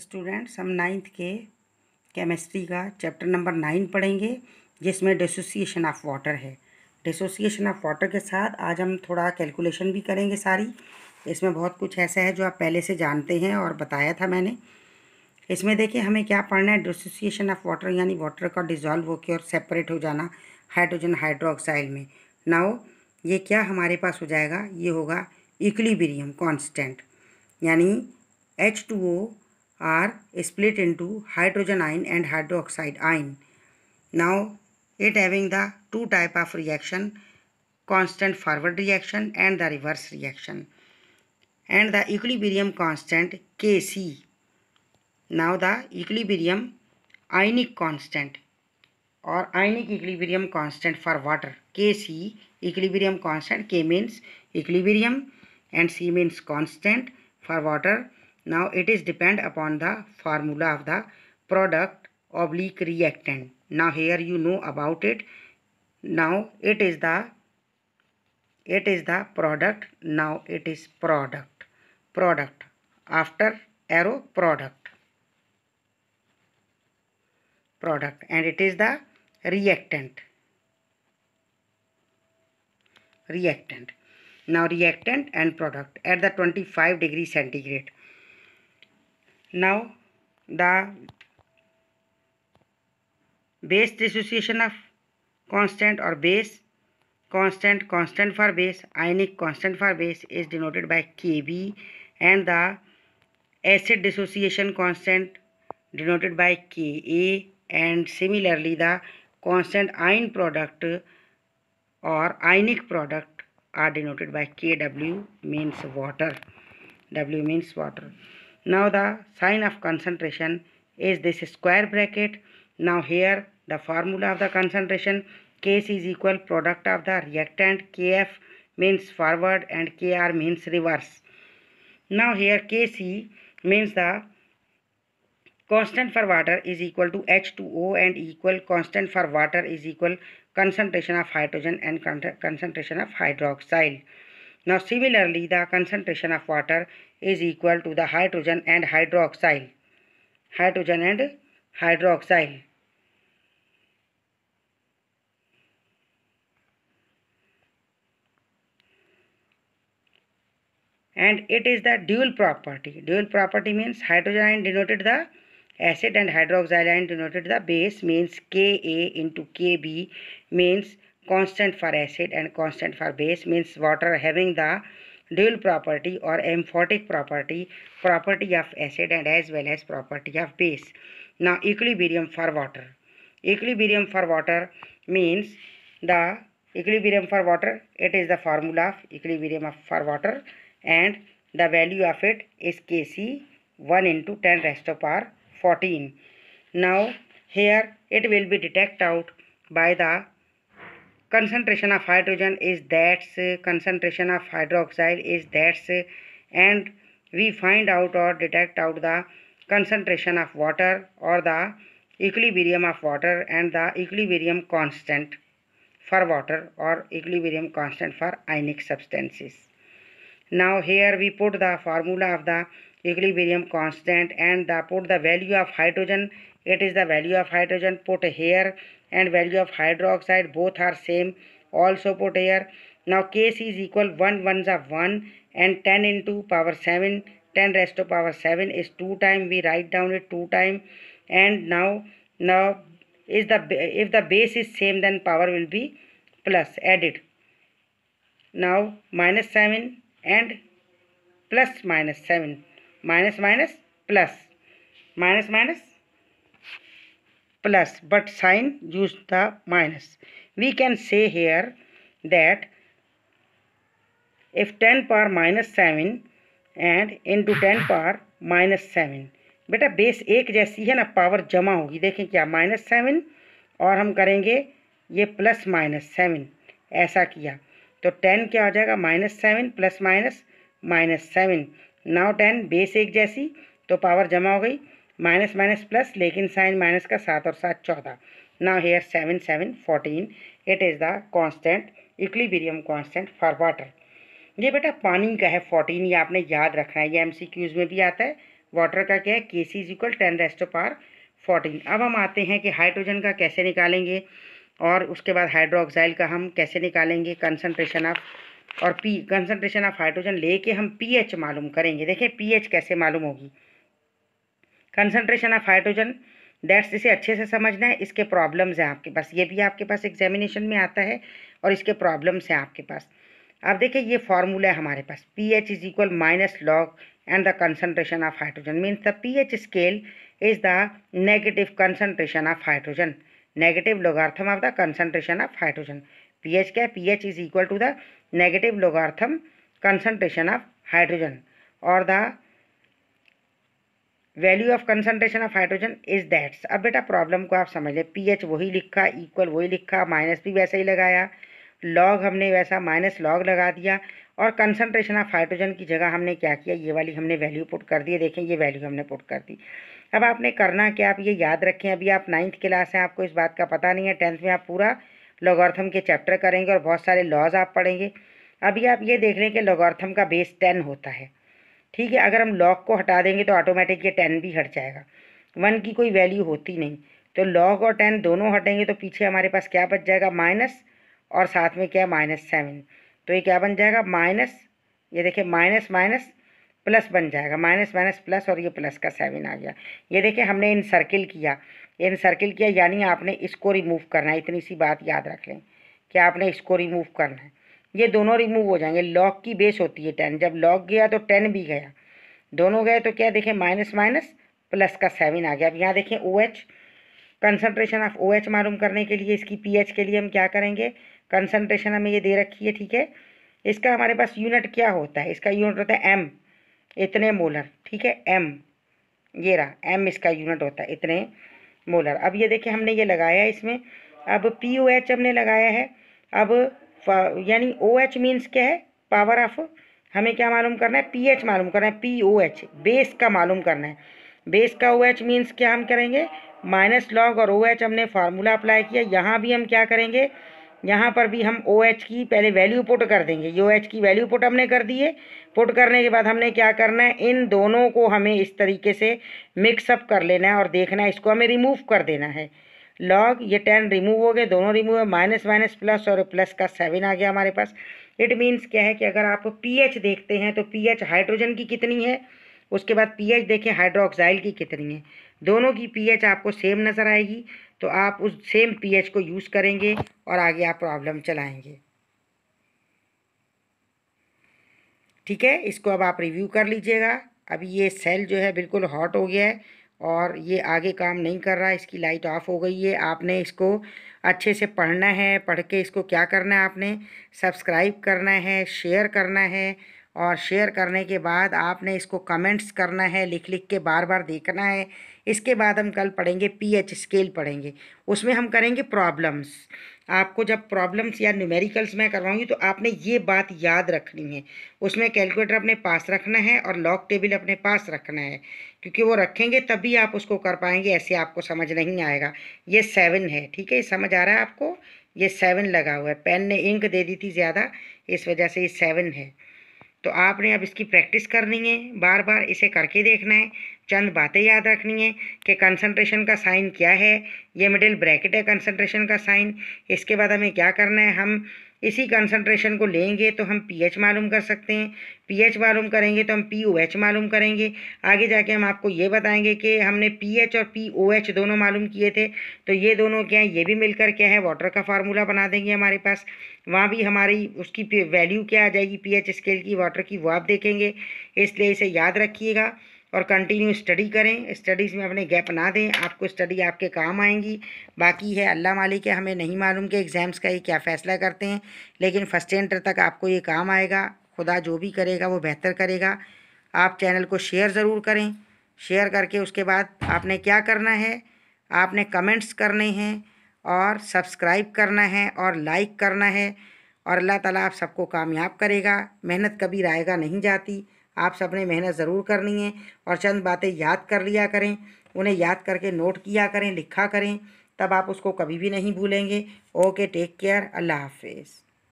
Students हम ninth के chemistry का चैप्टर नंबर नाइन पढ़ेंगे जिसमें डिसोसिएशन ऑफ वाटर है डिसोसिएशन ऑफ वाटर के साथ आज हम थोड़ा कैलकुलेशन भी करेंगे सारी इसमें बहुत कुछ ऐसा है जो आप पहले से जानते हैं और बताया था मैंने इसमें देखिए हमें क्या पढ़ना है डिसोसिएशन ऑफ वाटर यानी वाटर का डिजॉल्व होकर और सेपरेट हो जाना हाइड्रोजन हाइड्रोक्साइड में नाओ ये क्या हमारे पास हो जाएगा ये होगा इक्लीबेरियम कॉन्स्टेंट यानी H two O are split into hydrogen ion and hydroxide ion. Now it having the two type of reaction constant forward reaction and the reverse reaction and the equilibrium constant Kc. Now the equilibrium ionic constant or ionic equilibrium constant for water Kc equilibrium constant K means equilibrium and C means constant for water now it is depend upon the formula of the product oblique reactant. Now here you know about it. Now it is the it is the product. Now it is product. Product. After arrow product. Product. And it is the reactant. Reactant. Now reactant and product at the 25 degree centigrade. Now the base dissociation of constant or base constant constant for base ionic constant for base is denoted by kb and the acid dissociation constant denoted by ka and similarly the constant ion product or ionic product are denoted by kw means water w means water now the sign of concentration is this square bracket. Now here the formula of the concentration Kc is equal product of the reactant Kf means forward and Kr means reverse. Now here Kc means the constant for water is equal to H2O and equal constant for water is equal concentration of hydrogen and concentration of hydroxide. Now similarly, the concentration of water is equal to the hydrogen and hydroxyl. Hydrogen and hydroxyl. And it is the dual property. Dual property means hydrogen ion denoted the acid and hydroxyl ion denoted the base means Ka into Kb means constant for acid and constant for base means water having the dual property or amphotic property property of acid and as well as property of base now equilibrium for water equilibrium for water means the equilibrium for water it is the formula of equilibrium of for water and the value of it is kc 1 into 10 raised to power 14 now here it will be detected out by the concentration of hydrogen is that's uh, concentration of hydroxide is that's uh, and we find out or detect out the concentration of water or the equilibrium of water and the equilibrium constant for water or equilibrium constant for ionic substances. Now here we put the formula of the equilibrium constant and the put the value of hydrogen. It is the value of hydrogen put here and value of hydroxide both are same also put here now Kc is equal 1 ones of 1 and 10 into power 7 10 rest to power 7 is 2 time we write down it 2 time and now now is the if the base is same then power will be plus added now minus 7 and plus minus 7 minus minus plus minus minus plus but sign use the minus. We can say here that if 10 power minus 7 and into ten power minus seven बेटा base एक जैसी है ना power जमा होगी देखें क्या minus seven और हम करेंगे ये प्लस माइनस सेवन ऐसा किया तो टेन क्या हो जाएगा minus seven plus minus minus seven now ten base एक जैसी तो पावर जमा हो गई माइनस माइनस प्लस लेकिन साइन माइनस का सात और सात चौदह now here seven seven fourteen it is the constant equilibrium constant for water ये बेटा पानी का है फोर्टीन ये आपने याद रखना है ये एम में भी आता है वाटर का क्या है K C is equal ten raised power fourteen अब हम आते हैं कि हाइड्रोजन का कैसे निकालेंगे और उसके बाद हाइड्रोक्साइल का हम कैसे निकालेंगे कंसनट्रेशन ऑफ और पी कंसनट्रेशन ऑफ हाइड्रोजन लेके हम एच मालूम करेंगे देखें एच कैसे मालूम होगी कंसनट्रेशन ऑफ हाइड्रोजन डैट्स इसे अच्छे से समझना है इसके प्रॉब्लम्स हैं आपके पास ये भी आपके पास एग्जामिनेशन में आता है और इसके प्रॉब्लम्स हैं आपके पास अब देखिए ये फार्मूला है हमारे पास P H is equal minus log and the concentration of hydrogen means the P H scale is the negative concentration of hydrogen negative logarithm of the concentration of hydrogen P H क्या है P H is equal to the negative logarithm concentration of hydrogen और the value of concentration of hydrogen is that's अब बेटा problem को आप समझ लें P H वही लिखा इक्वल वही लिखा माइनस भी वैसा ही लगाया लॉग हमने वैसा माइनस लॉग लगा दिया और कंसनट्रेशन ऑफ हाइड्रोजन की जगह हमने क्या किया ये वाली हमने वैल्यू पुट कर दी देखें ये वैल्यू हमने पुट कर दी अब आपने करना क्या आप ये याद रखें अभी आप नाइन्थ क्लास हैं आपको इस बात का पता नहीं है टेंथ में आप पूरा लॉगार्थम के चैप्टर करेंगे और बहुत सारे लॉज आप पढ़ेंगे अभी आप ये देख लें कि लॉगार्थम का बेस टेन होता है ठीक है अगर हम लॉग को हटा देंगे तो ऑटोमेटिक ये टेन भी हट जाएगा वन की कोई वैल्यू होती नहीं तो लॉग और टेन दोनों हटेंगे तो पीछे हमारे पास क्या बच जाएगा माइनस और साथ में क्या माइनस सेवन तो ये क्या बन जाएगा माइनस ये देखिए माइनस माइनस प्लस बन जाएगा माइनस माइनस प्लस और ये प्लस का सेवन आ गया ये देखिए हमने इन सर्किल किया इन सर्किल किया यानी आपने इसको रिमूव करना है इतनी सी बात याद रख लें कि आपने इसको रिमूव करना है ये दोनों रिमूव हो जाएंगे लॉग की बेस होती है टेन जब लॉग गया तो टेन भी गया दोनों गए तो क्या देखें माइनस माइनस प्लस का सेवन आ गया अब यहाँ देखें O H concentration of O H मालूम करने के लिए इसकी पी एच के लिए हम क्या करेंगे कंसनट्रेशन हमें ये दे रखी है ठीक है इसका हमारे पास यूनिट क्या होता है इसका यूनिट होता है एम इतने मोलर ठीक है एम ये रहा एम इसका यूनिट होता है इतने मोलर अब ये देखिए हमने ये लगाया है इसमें अब पी ओ एच हमने लगाया है अब यानी ओ एच मीन्स क्या है पावर ऑफ हमें क्या मालूम करना है पी एच मालूम करना है पी ओ एच बेस का मालूम करना है बेस का ओ एच मीन्स क्या हम करेंगे माइनस लॉग और ओ एच हमने फार्मूला अप्लाई किया यहाँ भी हम क्या करेंगे यहाँ पर भी हम ओ एच की पहले वैल्यू पुट कर देंगे ओ एच की वैल्यू पुट हमने कर दी है पुट करने के बाद हमने क्या करना है इन दोनों को हमें इस तरीके से मिक्सअप कर लेना है और देखना है इसको हमें रिमूव कर देना है लॉग ये टेन रिमूव हो गए दोनों रिमूव है माइनस माइनस प्लस और प्लस का सेवन आ गया हमारे पास इट मीन्स क्या है कि अगर आप पीएच देखते हैं तो पीएच हाइड्रोजन की कितनी है उसके बाद पीएच देखें हाइड्रोक्साइल की कितनी है दोनों की पीएच आपको सेम नज़र आएगी तो आप उस सेम पीएच को यूज़ करेंगे और आगे आप प्रॉब्लम चलाएंगे ठीक है इसको अब आप रिव्यू कर लीजिएगा अभी ये सेल जो है बिल्कुल हॉट हो गया है और ये आगे काम नहीं कर रहा इसकी लाइट ऑफ हो गई है आपने इसको अच्छे से पढ़ना है पढ़ के इसको क्या करना है आपने सब्सक्राइब करना है शेयर करना है और शेयर करने के बाद आपने इसको कमेंट्स करना है लिख लिख के बार बार देखना है इसके बाद हम कल पढ़ेंगे पीएच स्केल पढ़ेंगे उसमें हम करेंगे प्रॉब्लम्स आपको जब प्रॉब्लम्स या न्यूमेरिकल्स मैं करवाऊंगी तो आपने ये बात याद रखनी है उसमें कैलकुलेटर अपने पास रखना है और लॉक टेबल अपने पास रखना है क्योंकि वो रखेंगे तभी आप उसको कर पाएंगे ऐसे आपको समझ नहीं आएगा ये सेवन है ठीक है समझ आ रहा है आपको ये सेवन लगा हुआ है पेन ने इंक दे दी थी ज़्यादा इस वजह से ये सेवन है तो आपने अब इसकी प्रैक्टिस करनी है बार बार इसे करके देखना है चंद बातें याद रखनी है कि कंसंट्रेशन का साइन क्या है ये मिडिल ब्रैकेट है कंसंट्रेशन का साइन इसके बाद हमें क्या करना है हम इसी कंसंट्रेशन को लेंगे तो हम पीएच मालूम कर सकते हैं पीएच मालूम करेंगे तो हम पीओएच मालूम करेंगे आगे जाके हम आपको ये बताएंगे कि हमने पीएच और पीओएच दोनों मालूम किए थे तो ये दोनों क्या है ये भी मिलकर क्या है वाटर का फार्मूला बना देंगे हमारे पास वहाँ भी हमारी उसकी वैल्यू क्या आ जाएगी पी स्केल की वाटर की वो आप देखेंगे इसलिए इसे याद रखिएगा और कंटिन्यू स्टडी करें स्टडीज़ में अपने गैप ना दें आपको स्टडी आपके काम आएंगी बाकी है अल्लाह मालिक है हमें नहीं मालूम कि एग्ज़ाम्स का ये क्या फ़ैसला करते हैं लेकिन फर्स्ट एंटर तक आपको ये काम आएगा खुदा जो भी करेगा वो बेहतर करेगा आप चैनल को शेयर ज़रूर करें शेयर करके उसके बाद आपने क्या करना है आपने कमेंट्स करने हैं और सब्सक्राइब करना है और लाइक करना है और अल्लाह ताला आप सबको कामयाब करेगा मेहनत कभी रायगा नहीं जाती आप सबने मेहनत ज़रूर करनी है और चंद बातें याद कर लिया करें उन्हें याद करके नोट किया करें लिखा करें तब आप उसको कभी भी नहीं भूलेंगे ओके टेक केयर अल्लाह हाफिज़